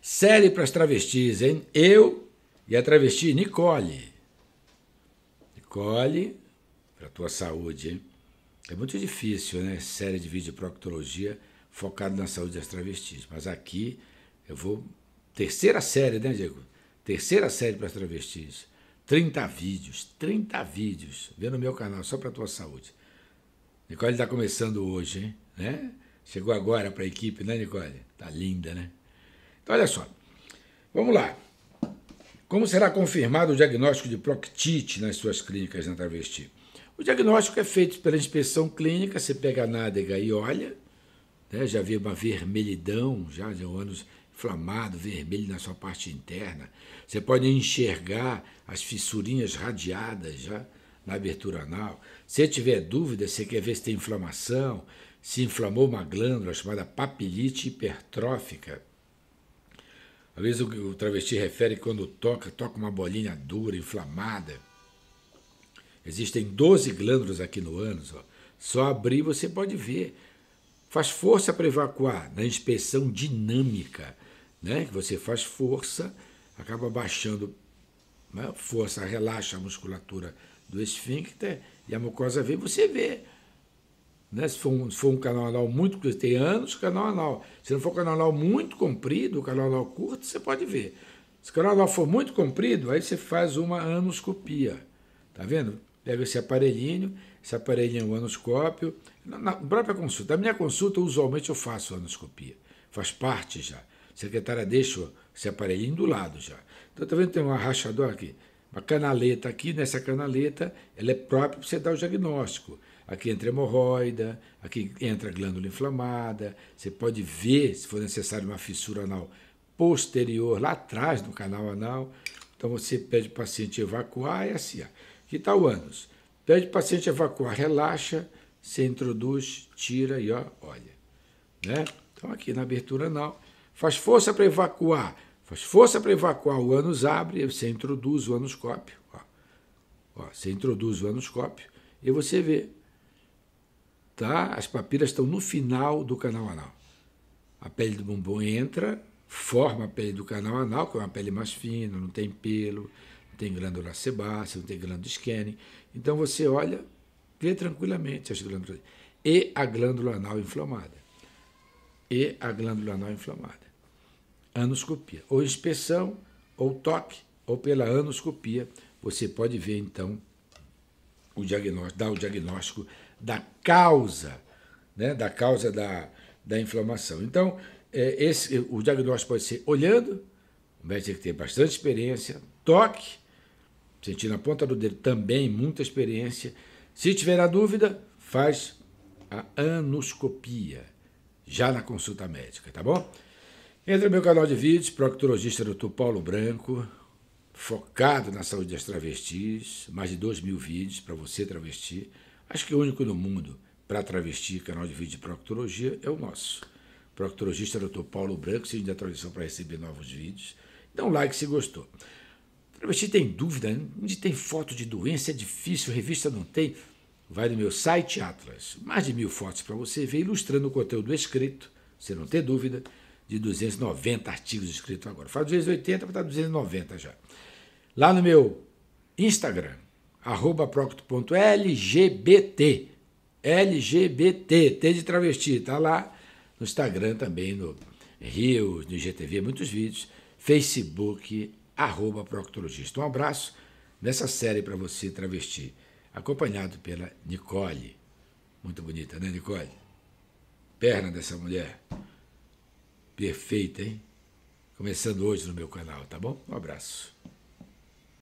Série para as travestis, hein? Eu e a travesti Nicole. Nicole, para tua saúde, hein? É muito difícil, né? Série de vídeo proctologia focado na saúde das travestis. Mas aqui eu vou. Terceira série, né, Diego? Terceira série para as travestis. 30 vídeos, 30 vídeos. Vê no meu canal, só para tua saúde. Nicole está começando hoje, hein? Né? Chegou agora para a equipe, né, Nicole? Tá linda, né? Então, olha só. Vamos lá. Como será confirmado o diagnóstico de proctite nas suas clínicas na travesti? O diagnóstico é feito pela inspeção clínica, você pega a nádega e olha, né? já vê uma vermelhidão, já de um ânus inflamado, vermelho na sua parte interna. Você pode enxergar as fissurinhas radiadas já na abertura anal. Se tiver dúvida, você quer ver se tem inflamação, se inflamou uma glândula chamada papilite hipertrófica, às vezes o, o travesti refere que quando toca, toca uma bolinha dura, inflamada. Existem 12 glândulas aqui no ânus. Ó. Só abrir você pode ver. Faz força para evacuar na inspeção dinâmica. Né? Você faz força, acaba baixando né? força, relaxa a musculatura do esfíncter e a mucosa vem, você vê né? Se, for um, se for um canal anal muito curto, tem anos é canal anal. Se não for um canal anal muito comprido, canal anal curto, você pode ver. Se o canal anal for muito comprido, aí você faz uma anoscopia. Tá vendo? Pega esse aparelhinho, esse aparelhinho é o anoscópio. Na, na própria consulta, na minha consulta, usualmente eu faço anoscopia. Faz parte já. A secretária deixa esse aparelhinho do lado já. Então, tá vendo? Tem um rachador aqui. Uma canaleta aqui, nessa canaleta, ela é própria para você dar o diagnóstico. Aqui entra hemorroida, aqui entra glândula inflamada, você pode ver, se for necessário, uma fissura anal posterior, lá atrás no canal anal. Então você pede para o paciente evacuar, é assim, ó. que tal ânus? Pede para o paciente evacuar, relaxa, você introduz, tira e ó, olha. Né? Então aqui na abertura anal, faz força para evacuar. Faz força para evacuar o ânus, abre, você introduz o anuscópio. Ó. Ó, você introduz o anuscópio e você vê. Tá? As papilas estão no final do canal anal. A pele do bumbum entra, forma a pele do canal anal, que é uma pele mais fina, não tem pelo, não tem glândula sebácea, não tem glândula scanning. Então você olha, vê tranquilamente as glândulas. E a glândula anal inflamada. E a glândula anal inflamada anoscopia. Ou inspeção, ou toque, ou pela anoscopia, você pode ver então o diagnóstico, dar o diagnóstico da causa, né, da causa da, da inflamação. Então, é, esse, o diagnóstico pode ser olhando, o médico tem que ter bastante experiência, toque, sentindo a ponta do dedo também muita experiência. Se tiver a dúvida, faz a anoscopia já na consulta médica, tá bom? Entre no meu canal de vídeos, proctologista Dr. Paulo Branco, focado na saúde das travestis, mais de 2 mil vídeos para você travesti. Acho que o único no mundo para travesti, canal de vídeo de proctologia, é o nosso. Proctologista Dr. Paulo Branco, siga da tradução para receber novos vídeos. Dá um like se gostou. Travesti tem dúvida, onde tem foto de doença é difícil, revista não tem. Vai no meu site Atlas, mais de mil fotos para você ver, ilustrando o conteúdo escrito, você não ter dúvida de 290 artigos escritos agora. Faz 280, vai estar 290 já. Lá no meu Instagram, arroba procto.lgbt, LGBT, T de travesti, tá lá no Instagram também, no Rios, no IGTV, muitos vídeos, Facebook, arroba proctologista. Um abraço nessa série para você, travesti, acompanhado pela Nicole. Muito bonita, né, Nicole? Perna dessa mulher perfeita, hein? Começando hoje no meu canal, tá bom? Um abraço.